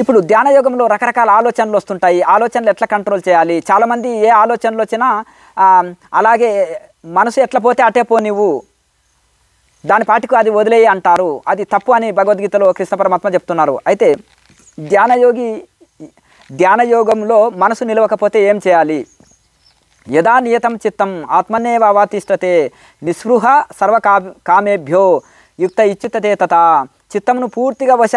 ఇప్పుడు ధ్యాన యోగంలో రకరకాల ఆలోచనలు వస్తుంటాయి ఆలోచనలు ఎట్లా కంట్రోల్ చేయాలి చాలామంది ఏ ఆలోచనలు వచ్చినా అలాగే మనసు ఎట్లా పోతే అటే పో దాని పాటికి అది వదిలేయి అంటారు అది తప్పు అని భగవద్గీతలో కృష్ణ పరమాత్మ చెప్తున్నారు అయితే ధ్యానయోగి ధ్యాన యోగంలో మనసు నిలవకపోతే ఏం చేయాలి యథా నియతం చిత్తం ఆత్మనేవ అవాతిష్టతే నిస్పృహ సర్వకా కామేభ్యో యుక్త ఇచ్యుతతే తథా చిత్తమును పూర్తిగా వశ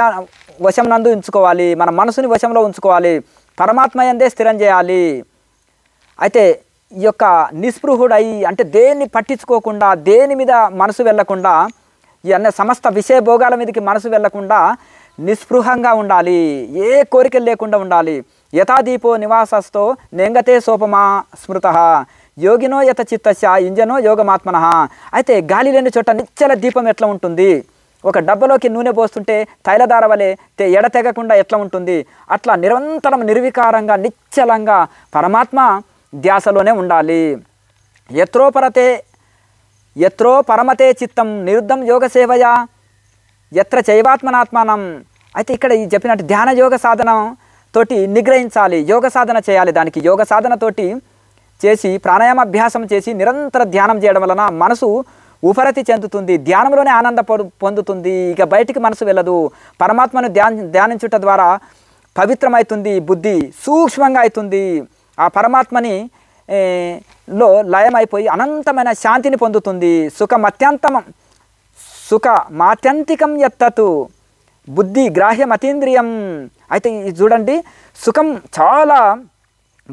వశం నందు ఉంచుకోవాలి మన మనసుని వశంలో ఉంచుకోవాలి పరమాత్మ ఎందే స్థిరం చేయాలి అయితే ఈ యొక్క నిస్పృహుడై అంటే దేన్ని పట్టించుకోకుండా దేని మీద మనసు వెళ్లకుండా అన్న సమస్త విషయ భోగాల మీదకి మనసు వెళ్లకుండా నిస్పృహంగా ఉండాలి ఏ కోరికలు లేకుండా ఉండాలి యథాదీపో నివాసస్తో నెంగతే సోపమా స్మృత యోగినో యత చిత్తస్య ఇంజనో యోగమాత్మన అయితే గాలి లేని చోట నిచ్చల దీపం ఎట్లా ఉంటుంది ఒక డబ్బలోకి నూనె పోస్తుంటే తైలధార వలె ఎడతెగకుండా ఎట్లా ఉంటుంది అట్లా నిరంతరం నిర్వికారంగా నిశ్చలంగా పరమాత్మ ధ్యాసలోనే ఉండాలి ఎత్రోపరతే ఎత్రో పరమతే చిత్తం నిరుద్ధం యోగ సేవయా ఎత్ర చైవాత్మనాత్మానం అయితే ఇక్కడ ఈ చెప్పినట్టు ధ్యాన యోగ సాధన తోటి నిగ్రహించాలి యోగ సాధన చేయాలి దానికి యోగ సాధనతోటి చేసి ప్రాణాయామాభ్యాసం చేసి నిరంతర ధ్యానం చేయడం వలన మనసు ఉఫరతి చెందుతుంది ధ్యానంలోనే ఆనంద పొందుతుంది ఇక బయటికి మనసు వెళ్ళదు పరమాత్మను ధ్యానించుట ద్వారా పవిత్రమవుతుంది బుద్ధి సూక్ష్మంగా అవుతుంది ఆ పరమాత్మని లో లయమైపోయి అనంతమైన శాంతిని పొందుతుంది సుఖం అత్యంతం సుఖ మాత్యంతికం ఎత్తతు బుద్ధి గ్రాహ్యం అతీంద్రియం అయితే చూడండి సుఖం చాలా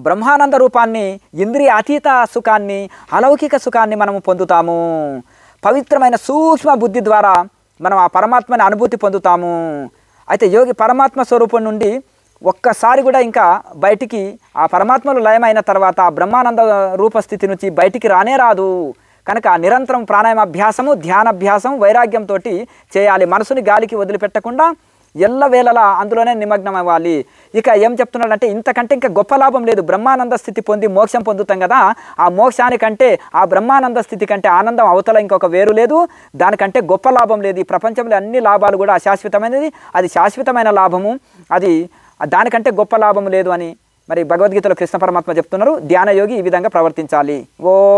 బ్రహ్మానంద రూపాన్ని ఇంద్రియ అతీత సుఖాన్ని అలౌకిక సుఖాన్ని మనము పొందుతాము పవిత్రమైన సూక్ష్మ బుద్ధి ద్వారా మనం ఆ పరమాత్మని అనుభూతి పొందుతాము అయితే యోగి పరమాత్మ స్వరూపం నుండి ఒక్కసారి కూడా ఇంకా బయటికి ఆ పరమాత్మలు లయమైన తర్వాత బ్రహ్మానంద రూపస్థితి నుంచి బయటికి రానే రాదు కనుక నిరంతరం ప్రాణాయామాభ్యాసము ధ్యానాభ్యాసం వైరాగ్యంతో చేయాలి మనసుని గాలికి వదిలిపెట్టకుండా ఎల్ల వేళలా అందులోనే నిమగ్నం అవ్వాలి ఇక ఏం చెప్తున్నాడంటే ఇంతకంటే ఇంకా గొప్ప లాభం లేదు బ్రహ్మానంద స్థితి పొంది మోక్షం పొందుతాం కదా ఆ మోక్షానికంటే ఆ బ్రహ్మానంద స్థితి కంటే ఆనందం అవతల ఇంకొక వేరు లేదు దానికంటే గొప్ప లాభం లేదు ఈ ప్రపంచంలో అన్ని లాభాలు కూడా అశాశ్వతమైనది అది శాశ్వతమైన లాభము అది దానికంటే గొప్ప లాభం లేదు అని మరి భగవద్గీతలో కృష్ణ పరమాత్మ చెప్తున్నారు ధ్యానయోగి ఈ విధంగా ప్రవర్తించాలి ఓం